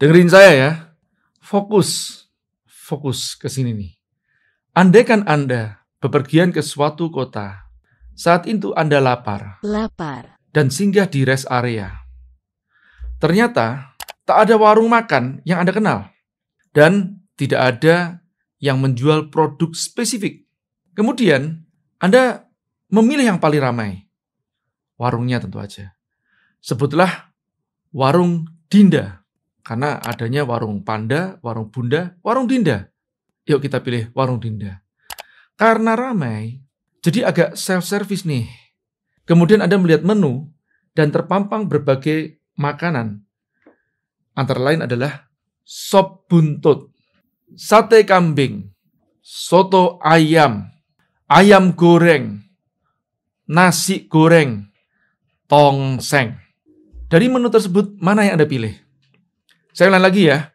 Dengerin saya ya. Fokus. Fokus ke sini nih. kan Anda bepergian ke suatu kota, saat itu Anda lapar. Lapar. Dan singgah di rest area. Ternyata tak ada warung makan yang Anda kenal. Dan tidak ada yang menjual produk spesifik. Kemudian Anda memilih yang paling ramai. Warungnya tentu aja. Sebutlah warung Dinda karena adanya warung Panda, warung Bunda, warung Dinda. Yuk kita pilih warung Dinda. Karena ramai, jadi agak self-service nih. Kemudian Anda melihat menu dan terpampang berbagai makanan. Antara lain adalah sop buntut, sate kambing, soto ayam, ayam goreng, nasi goreng, tongseng. Dari menu tersebut, mana yang Anda pilih? Saya ulang lagi ya.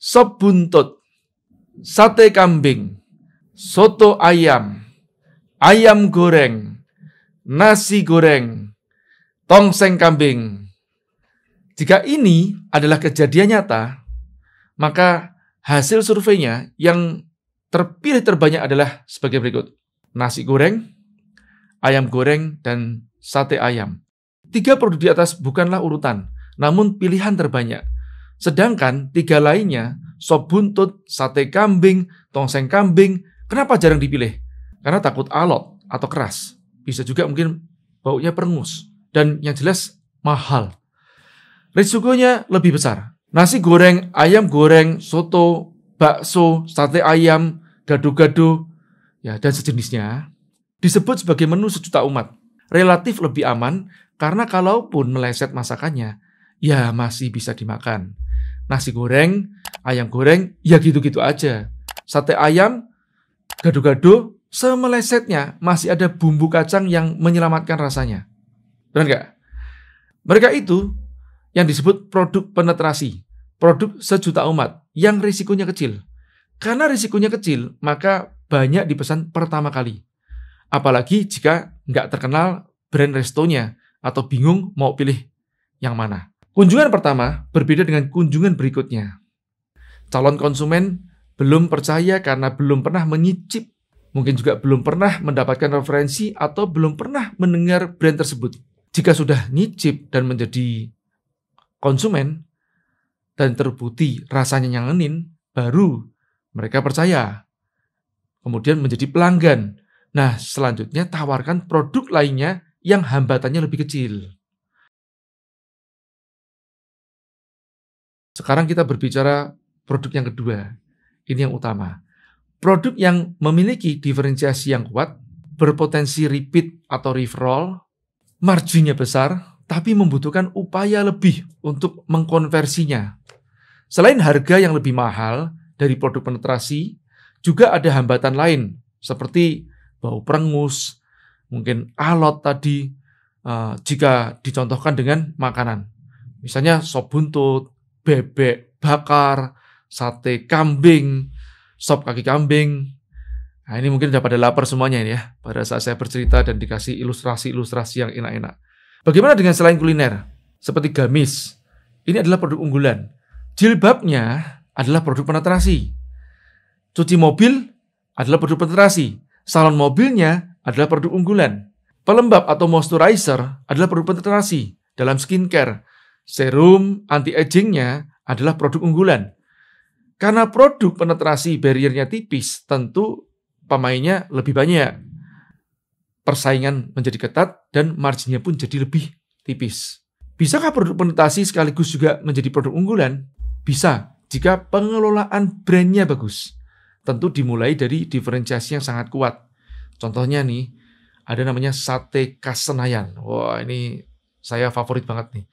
Sop buntut, sate kambing, soto ayam, ayam goreng, nasi goreng, tongseng kambing. Jika ini adalah kejadian nyata, maka hasil surveinya yang terpilih terbanyak adalah sebagai berikut. Nasi goreng, ayam goreng, dan sate ayam. Tiga produk di atas bukanlah urutan, namun pilihan terbanyak. Sedangkan tiga lainnya, sop buntut, sate kambing, tongseng kambing, kenapa jarang dipilih? Karena takut alot atau keras. Bisa juga mungkin baunya perengus. Dan yang jelas mahal. Risikonya lebih besar. Nasi goreng, ayam goreng, soto, bakso, sate ayam, gado-gado, ya dan sejenisnya disebut sebagai menu sejuta umat. Relatif lebih aman karena kalaupun meleset masakannya, ya masih bisa dimakan nasi goreng, ayam goreng, ya gitu-gitu aja. Sate ayam, gado-gado, semelesetnya masih ada bumbu kacang yang menyelamatkan rasanya. Benar nggak? Mereka itu yang disebut produk penetrasi, produk sejuta umat yang risikonya kecil. Karena risikonya kecil, maka banyak dipesan pertama kali. Apalagi jika nggak terkenal brand restonya atau bingung mau pilih yang mana. Kunjungan pertama berbeda dengan kunjungan berikutnya. Calon konsumen belum percaya karena belum pernah menyicip, mungkin juga belum pernah mendapatkan referensi atau belum pernah mendengar brand tersebut. Jika sudah nyicip dan menjadi konsumen dan terbukti rasanya nyangenin, baru mereka percaya. Kemudian menjadi pelanggan. Nah, selanjutnya tawarkan produk lainnya yang hambatannya lebih kecil. Sekarang kita berbicara produk yang kedua. Ini yang utama. Produk yang memiliki diferensiasi yang kuat, berpotensi repeat atau referral, marginnya besar, tapi membutuhkan upaya lebih untuk mengkonversinya. Selain harga yang lebih mahal dari produk penetrasi, juga ada hambatan lain seperti bau perengus, mungkin alot tadi eh, jika dicontohkan dengan makanan. Misalnya sop buntut, bebek bakar, sate kambing, sop kaki kambing. Nah, ini mungkin sudah pada lapar semuanya ini ya. Pada saat saya bercerita dan dikasih ilustrasi-ilustrasi yang enak-enak. Bagaimana dengan selain kuliner? Seperti gamis. Ini adalah produk unggulan. Jilbabnya adalah produk penetrasi. Cuci mobil adalah produk penetrasi. Salon mobilnya adalah produk unggulan. Pelembab atau moisturizer adalah produk penetrasi dalam skincare. Serum anti-agingnya adalah produk unggulan. Karena produk penetrasi bariernya tipis, tentu pemainnya lebih banyak. Persaingan menjadi ketat dan marginnya pun jadi lebih tipis. Bisakah produk penetrasi sekaligus juga menjadi produk unggulan? Bisa, jika pengelolaan brandnya bagus. Tentu dimulai dari diferensiasi yang sangat kuat. Contohnya nih, ada namanya sate khas Senayan. Wah, ini saya favorit banget nih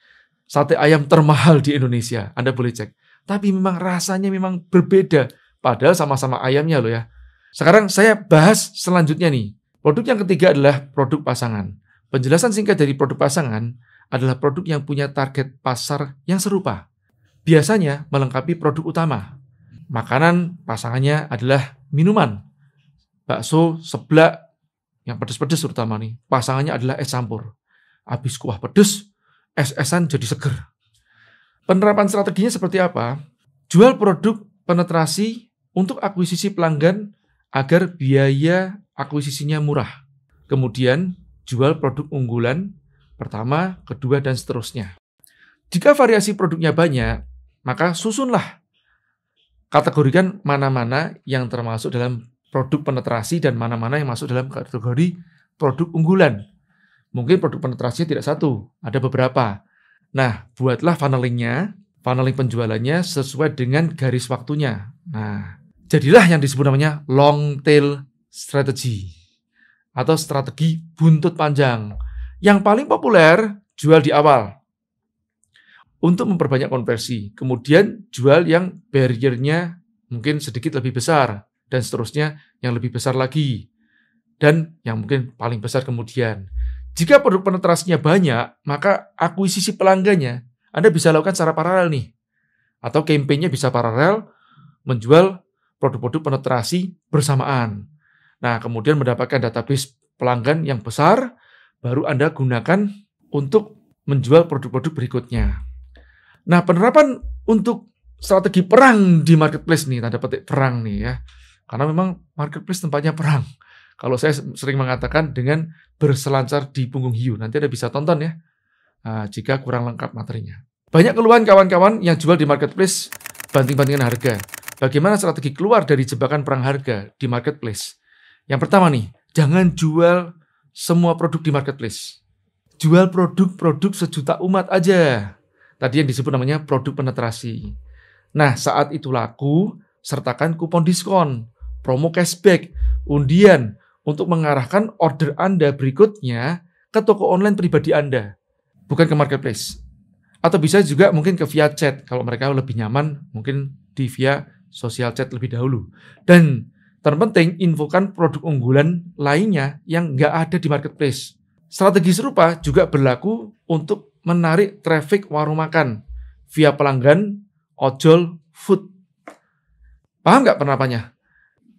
sate ayam termahal di Indonesia. Anda boleh cek. Tapi memang rasanya memang berbeda. Padahal sama-sama ayamnya loh ya. Sekarang saya bahas selanjutnya nih. Produk yang ketiga adalah produk pasangan. Penjelasan singkat dari produk pasangan adalah produk yang punya target pasar yang serupa. Biasanya melengkapi produk utama. Makanan pasangannya adalah minuman. Bakso, seblak, yang pedes-pedes terutama nih. Pasangannya adalah es campur. Habis kuah pedes, SSN jadi seger. Penerapan strateginya seperti apa? Jual produk penetrasi untuk akuisisi pelanggan agar biaya akuisisinya murah. Kemudian jual produk unggulan pertama, kedua, dan seterusnya. Jika variasi produknya banyak, maka susunlah kategorikan mana-mana yang termasuk dalam produk penetrasi dan mana-mana yang masuk dalam kategori produk unggulan. Mungkin produk penetrasinya tidak satu, ada beberapa. Nah, buatlah funnelingnya, funneling penjualannya sesuai dengan garis waktunya. Nah, jadilah yang disebut namanya long tail strategy atau strategi buntut panjang. Yang paling populer jual di awal untuk memperbanyak konversi. Kemudian jual yang barriernya mungkin sedikit lebih besar dan seterusnya yang lebih besar lagi dan yang mungkin paling besar kemudian. Jika produk penetrasinya banyak, maka akuisisi pelanggannya Anda bisa lakukan secara paralel nih. Atau kampanyenya bisa paralel menjual produk-produk penetrasi bersamaan. Nah, kemudian mendapatkan database pelanggan yang besar, baru Anda gunakan untuk menjual produk-produk berikutnya. Nah, penerapan untuk strategi perang di marketplace nih, tanda petik perang nih ya. Karena memang marketplace tempatnya perang. Kalau saya sering mengatakan dengan berselancar di punggung hiu. Nanti Anda bisa tonton ya ah, jika kurang lengkap materinya. Banyak keluhan kawan-kawan yang jual di marketplace banting-bantingan harga. Bagaimana strategi keluar dari jebakan perang harga di marketplace? Yang pertama nih, jangan jual semua produk di marketplace. Jual produk-produk sejuta umat aja. Tadi yang disebut namanya produk penetrasi. Nah, saat itu laku, sertakan kupon diskon, promo cashback, undian, untuk mengarahkan order Anda berikutnya ke toko online pribadi Anda, bukan ke marketplace. Atau bisa juga mungkin ke via chat kalau mereka lebih nyaman mungkin di via sosial chat lebih dahulu. Dan terpenting infokan produk unggulan lainnya yang nggak ada di marketplace. Strategi serupa juga berlaku untuk menarik traffic warung makan via pelanggan, ojol, food. Paham nggak penerapannya?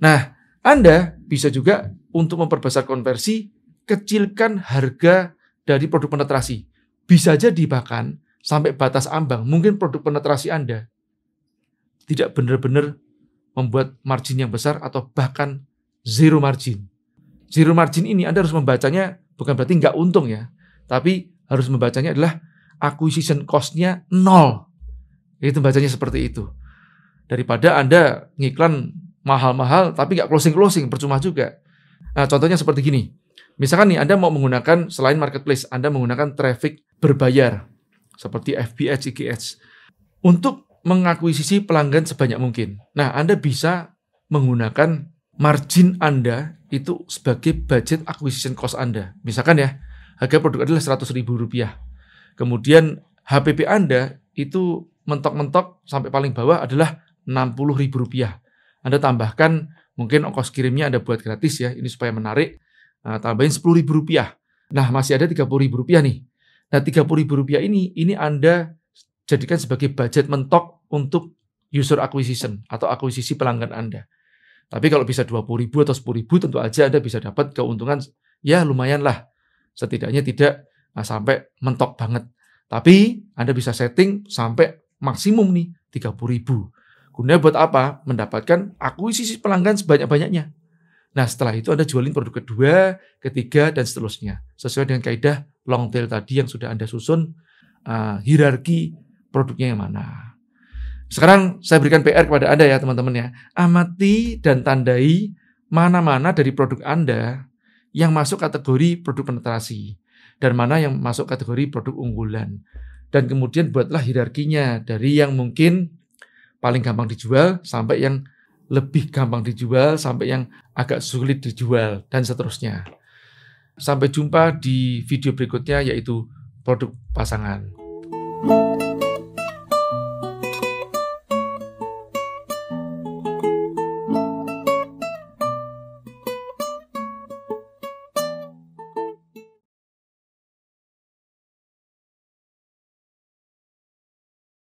Nah, Anda bisa juga untuk memperbesar konversi, kecilkan harga dari produk penetrasi. Bisa jadi bahkan sampai batas ambang, mungkin produk penetrasi Anda tidak benar-benar membuat margin yang besar atau bahkan zero margin. Zero margin ini Anda harus membacanya bukan berarti nggak untung ya, tapi harus membacanya adalah acquisition cost-nya nol. Itu bacanya seperti itu. Daripada Anda ngiklan mahal-mahal tapi nggak closing-closing, percuma juga. Nah, contohnya seperti gini. Misalkan nih Anda mau menggunakan selain marketplace, Anda menggunakan traffic berbayar seperti FBH, IGH untuk mengakuisisi pelanggan sebanyak mungkin. Nah, Anda bisa menggunakan margin Anda itu sebagai budget acquisition cost Anda. Misalkan ya, harga produk adalah seratus ribu rupiah. Kemudian HPP Anda itu mentok-mentok sampai paling bawah adalah rp ribu rupiah. Anda tambahkan mungkin ongkos kirimnya Anda buat gratis ya, ini supaya menarik, nah, tambahin tambahin ribu rupiah. Nah, masih ada ribu rupiah nih. Nah, ribu rupiah ini, ini Anda jadikan sebagai budget mentok untuk user acquisition atau akuisisi pelanggan Anda. Tapi kalau bisa rp ribu atau sepuluh ribu tentu aja Anda bisa dapat keuntungan ya lumayan lah. Setidaknya tidak nah, sampai mentok banget. Tapi Anda bisa setting sampai maksimum nih rp ribu. Gunanya buat apa? Mendapatkan akuisisi pelanggan sebanyak-banyaknya. Nah setelah itu Anda jualin produk kedua, ketiga, dan seterusnya. Sesuai dengan kaidah long tail tadi yang sudah Anda susun, uh, hierarki produknya yang mana. Sekarang saya berikan PR kepada Anda ya teman-teman ya. Amati dan tandai mana-mana dari produk Anda yang masuk kategori produk penetrasi dan mana yang masuk kategori produk unggulan. Dan kemudian buatlah hierarkinya dari yang mungkin paling gampang dijual sampai yang lebih gampang dijual sampai yang agak sulit dijual dan seterusnya. Sampai jumpa di video berikutnya yaitu produk pasangan. thank you